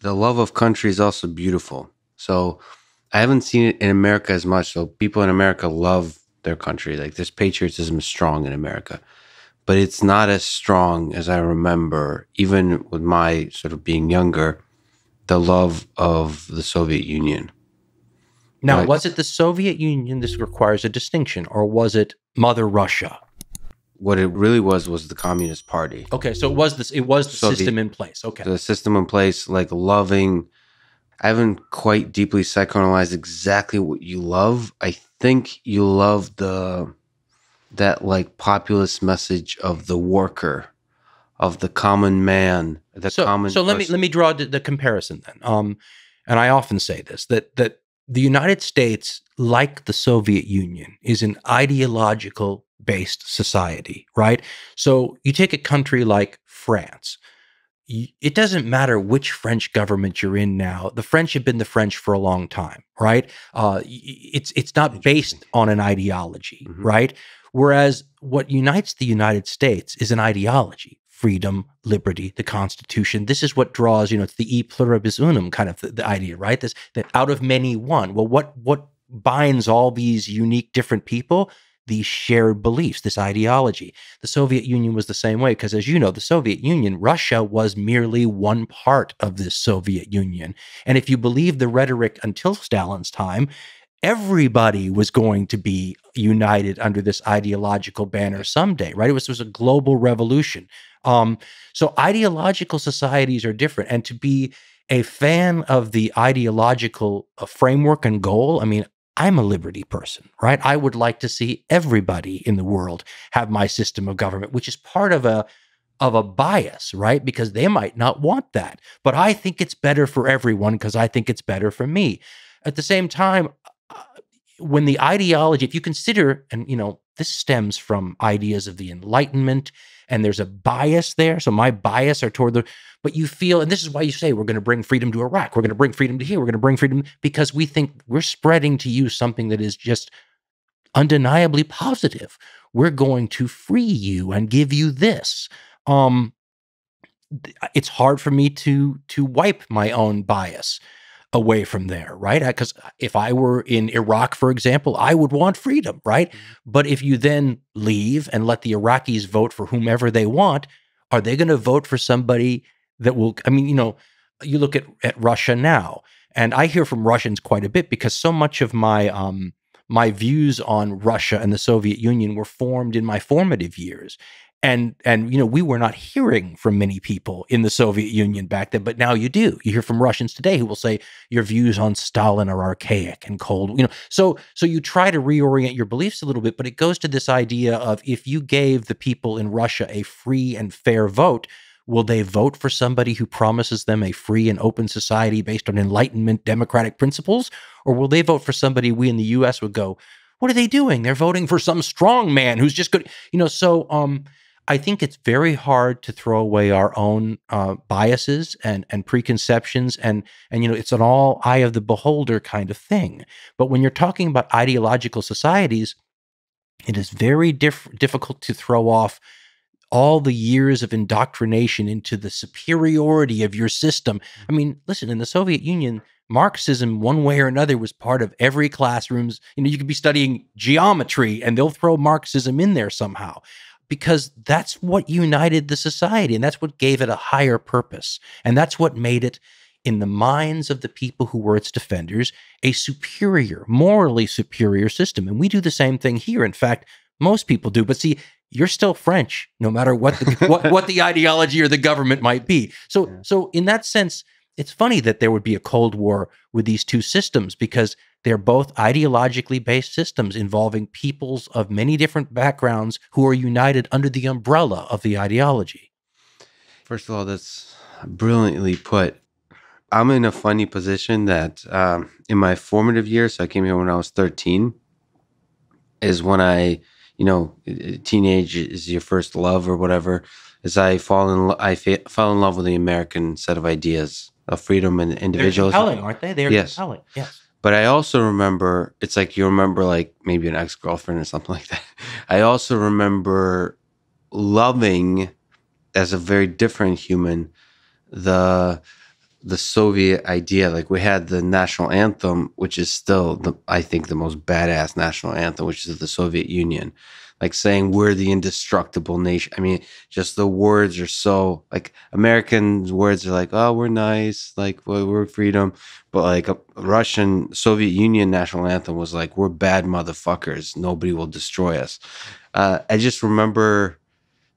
the love of country is also beautiful. So I haven't seen it in America as much. So people in America love their country. Like this patriotism is strong in America, but it's not as strong as I remember, even with my sort of being younger, the love of the Soviet Union. Now, like, was it the Soviet Union? This requires a distinction, or was it Mother Russia? what it really was was the Communist Party. Okay, so it was this. It was the so system the, in place. Okay, the system in place, like loving. I haven't quite deeply psychoanalyzed exactly what you love. I think you love the that like populist message of the worker, of the common man, the so, common. So let person. me let me draw the, the comparison then. Um, and I often say this that that the United States, like the Soviet Union, is an ideological based society, right? So you take a country like France. It doesn't matter which French government you're in now. The French have been the French for a long time, right? Uh, it's it's not based on an ideology, mm-hmm. right? Whereas what unites the United States is an ideology, freedom, liberty, the Constitution. This is what draws, you know, it's the e pluribus unum kind of the, the idea, right? This that out of many one. Well, what what binds all these unique different people? these shared beliefs, this ideology. The Soviet Union was the same way, because as you know, the Soviet Union, Russia was merely one part of this Soviet Union. And if you believe the rhetoric until Stalin's time, everybody was going to be united under this ideological banner someday, right? It was, it was a global revolution. Um, so ideological societies are different. And to be a fan of the ideological uh, framework and goal, I mean, I'm a liberty person, right? I would like to see everybody in the world have my system of government, which is part of a of a bias, right? Because they might not want that. But I think it's better for everyone because I think it's better for me. At the same time, uh, when the ideology, if you consider, and you know, this stems from ideas of the Enlightenment and there's a bias there. So my bias are toward the, but you feel, and this is why you say we're going to bring freedom to Iraq, we're going to bring freedom to here, we're going to bring freedom because we think we're spreading to you something that is just undeniably positive. We're going to free you and give you this. Um, it's hard for me to to wipe my own bias away from there, right? Because if I were in Iraq, for example, I would want freedom, right? Mm-hmm. But if you then leave and let the Iraqis vote for whomever they want, are they going to vote for somebody that will? I mean, you know, you look at, at Russia now, and I hear from Russians quite a bit because so much of my um, my views on Russia and the Soviet Union were formed in my formative years and and you know we were not hearing from many people in the Soviet Union back then, but now you do. You hear from Russians today who will say your views on Stalin are archaic and cold. You know, so so you try to reorient your beliefs a little bit, but it goes to this idea of if you gave the people in Russia a free and fair vote, will they vote for somebody who promises them a free and open society based on enlightenment democratic principles, or will they vote for somebody we in the U.S. would go? What are they doing? They're voting for some strong man who's just good, you know. So, um, I think it's very hard to throw away our own uh, biases and and preconceptions and and you know it's an all eye of the beholder kind of thing. But when you're talking about ideological societies, it is very diff difficult to throw off all the years of indoctrination into the superiority of your system. I mean, listen, in the Soviet Union, Marxism, one way or another, was part of every classroom's. You know, you could be studying geometry and they'll throw Marxism in there somehow because that's what united the society and that's what gave it a higher purpose. And that's what made it, in the minds of the people who were its defenders, a superior, morally superior system. And we do the same thing here. In fact, most people do. But see, you're still French, no matter what the, what, what, the ideology or the government might be. So, yeah. so in that sense, it's funny that there would be a Cold War with these two systems because they're both ideologically based systems involving peoples of many different backgrounds who are united under the umbrella of the ideology. First of all, that's brilliantly put. I'm in a funny position that um, in my formative years, so I came here when I was 13, is when I, you know, teenage is your first love or whatever. Is I fall in, I fa- fell in love with the American set of ideas of freedom and individualism. They're compelling, aren't they? They're yes. compelling. Yes. But I also remember it's like you remember like maybe an ex girlfriend or something like that. I also remember loving as a very different human the the Soviet idea. Like we had the national anthem, which is still the, I think the most badass national anthem, which is the Soviet Union like saying we're the indestructible nation. I mean, just the words are so like American words are like, oh, we're nice, like well, we're freedom, but like a Russian Soviet Union national anthem was like, we're bad motherfuckers, nobody will destroy us. Uh, I just remember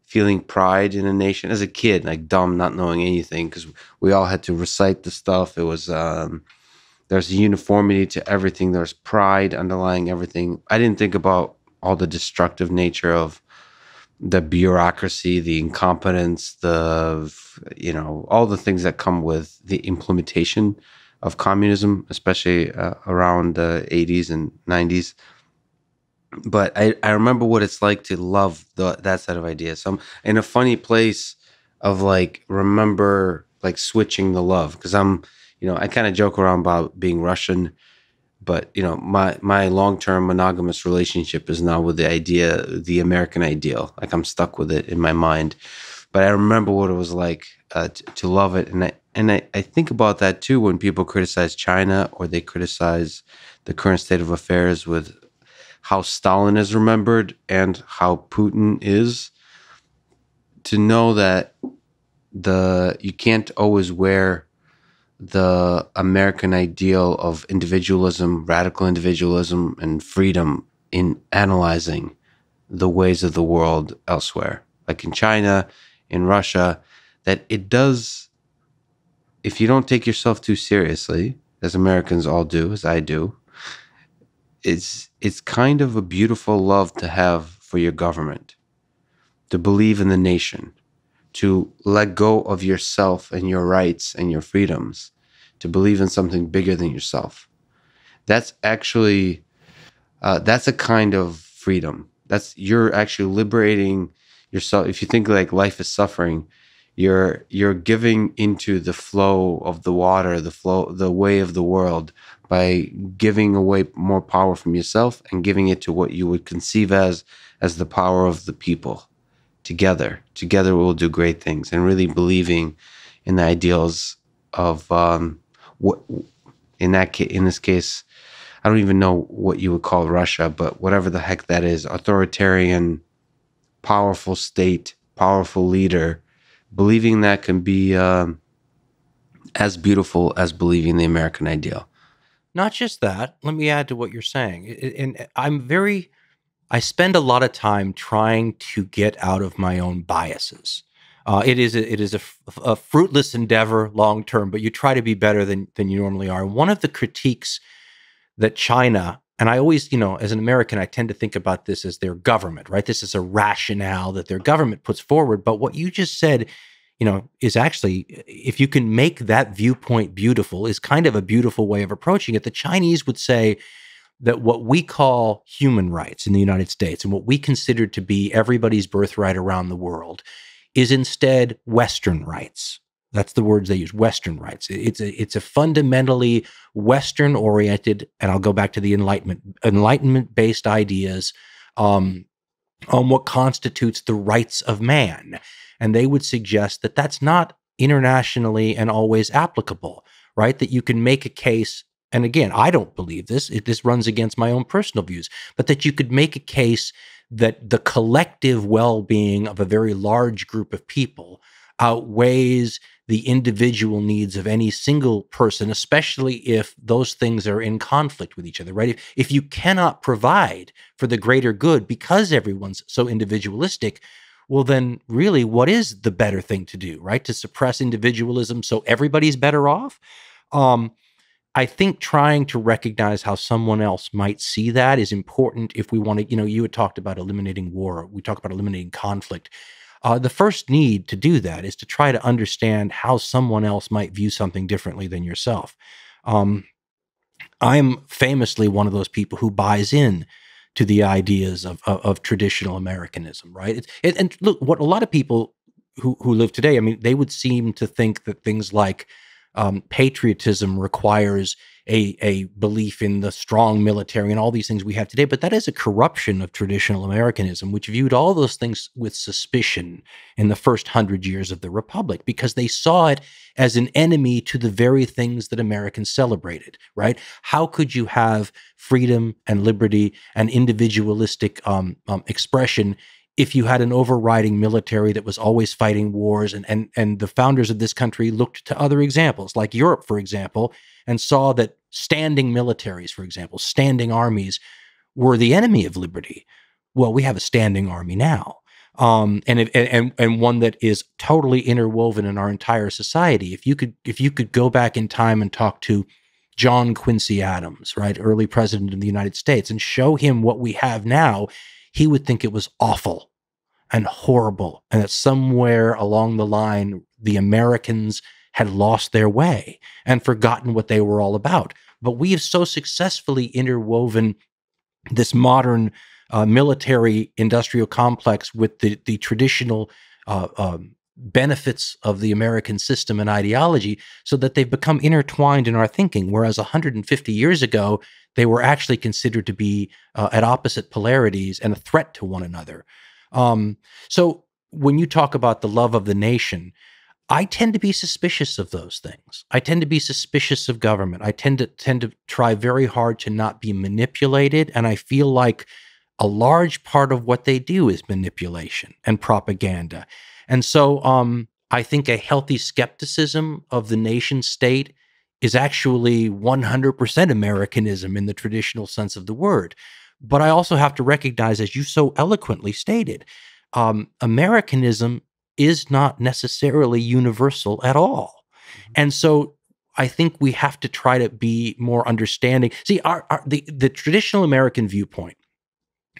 feeling pride in a nation as a kid, like dumb, not knowing anything because we all had to recite the stuff. It was. um there's uniformity to everything. There's pride underlying everything. I didn't think about all the destructive nature of the bureaucracy, the incompetence, the you know all the things that come with the implementation of communism, especially uh, around the 80s and 90s. But I, I remember what it's like to love the, that set of ideas. So I'm in a funny place of like remember like switching the love because I'm you know I kind of joke around about being Russian but you know my my long-term monogamous relationship is now with the idea the american ideal like i'm stuck with it in my mind but i remember what it was like uh, to, to love it and i and I, I think about that too when people criticize china or they criticize the current state of affairs with how stalin is remembered and how putin is to know that the you can't always wear the American ideal of individualism, radical individualism, and freedom in analyzing the ways of the world elsewhere, like in China, in Russia, that it does, if you don't take yourself too seriously, as Americans all do, as I do, it's, it's kind of a beautiful love to have for your government, to believe in the nation, to let go of yourself and your rights and your freedoms, to believe in something bigger than yourself. That's actually uh, that's a kind of freedom. That's you're actually liberating yourself. If you think like life is suffering, you're you're giving into the flow of the water, the flow, the way of the world by giving away more power from yourself and giving it to what you would conceive as as the power of the people together. Together, we'll do great things, and really believing in the ideals of um, what in that ca- in this case, I don't even know what you would call Russia, but whatever the heck that is, authoritarian, powerful state, powerful leader, believing that can be um, as beautiful as believing the American ideal. Not just that. Let me add to what you're saying, and I'm very I spend a lot of time trying to get out of my own biases. Uh, it is a, it is a fruitless endeavor long term, but you try to be better than than you normally are. One of the critiques that China and I always, you know, as an American, I tend to think about this as their government, right? This is a rationale that their government puts forward. But what you just said, you know, is actually, if you can make that viewpoint beautiful, is kind of a beautiful way of approaching it. The Chinese would say, that what we call human rights in the United States and what we consider to be everybody's birthright around the world is instead Western rights. That's the words they use, Western rights. It's a, it's a fundamentally Western oriented, and I'll go back to the Enlightenment, Enlightenment based ideas um, on what constitutes the rights of man. And they would suggest that that's not internationally and always applicable, right? That you can make a case and again, I don't believe this, it, this runs against my own personal views, but that you could make a case that the collective well being of a very large group of people outweighs the individual needs of any single person, especially if those things are in conflict with each other, right? If, if you cannot provide for the greater good because everyone's so individualistic, well, then really, what is the better thing to do, right? To suppress individualism so everybody's better off? Um, I think trying to recognize how someone else might see that is important if we want to, you know, you had talked about eliminating war, we talk about eliminating conflict. Uh, the first need to do that is to try to understand how someone else might view something differently than yourself. Um, I'm famously one of those people who buys in to the ideas of, of, of traditional Americanism, right? It, and look, what a lot of people who, who live today, I mean, they would seem to think that things like um, patriotism requires a, a belief in the strong military and all these things we have today. But that is a corruption of traditional Americanism, which viewed all those things with suspicion in the first hundred years of the Republic because they saw it as an enemy to the very things that Americans celebrated, right? How could you have freedom and liberty and individualistic um, um, expression if you had an overriding military that was always fighting wars and and and the founders of this country looked to other examples like Europe for example and saw that standing militaries for example standing armies were the enemy of liberty well we have a standing army now um, and, if, and and one that is totally interwoven in our entire society if you could if you could go back in time and talk to John Quincy Adams right early president of the United States and show him what we have now he would think it was awful and horrible, and that somewhere along the line, the Americans had lost their way and forgotten what they were all about. But we have so successfully interwoven this modern uh, military industrial complex with the, the traditional uh, um, benefits of the American system and ideology so that they've become intertwined in our thinking. Whereas 150 years ago, they were actually considered to be uh, at opposite polarities and a threat to one another. Um, so when you talk about the love of the nation, I tend to be suspicious of those things. I tend to be suspicious of government. I tend to tend to try very hard to not be manipulated, and I feel like a large part of what they do is manipulation and propaganda. And so um, I think a healthy skepticism of the nation state is actually 100% Americanism in the traditional sense of the word. But I also have to recognize, as you so eloquently stated, um, Americanism is not necessarily universal at all. Mm-hmm. And so I think we have to try to be more understanding. See, our, our, the, the traditional American viewpoint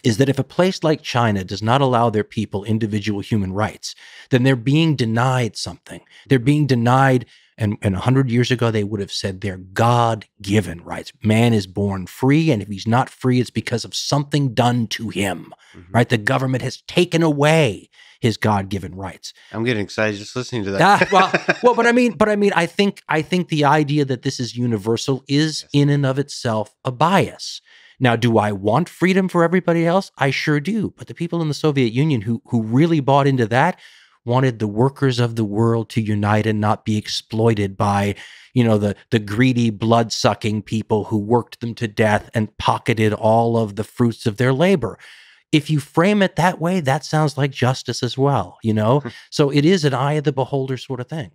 is that if a place like China does not allow their people individual human rights, then they're being denied something. They're being denied, and, and 100 years ago, they would have said they're God given rights. Man is born free, and if he's not free, it's because of something done to him, mm-hmm. right? The government has taken away his God given rights. I'm getting excited just listening to that. ah, well, well, but I mean, but I mean, I think I think the idea that this is universal is yes. in and of itself a bias. Now, do I want freedom for everybody else? I sure do. But the people in the Soviet Union who, who really bought into that wanted the workers of the world to unite and not be exploited by, you know, the, the greedy, blood sucking people who worked them to death and pocketed all of the fruits of their labor if you frame it that way, that sounds like justice as well, you know? Hmm. so it is an eye of the beholder sort of thing.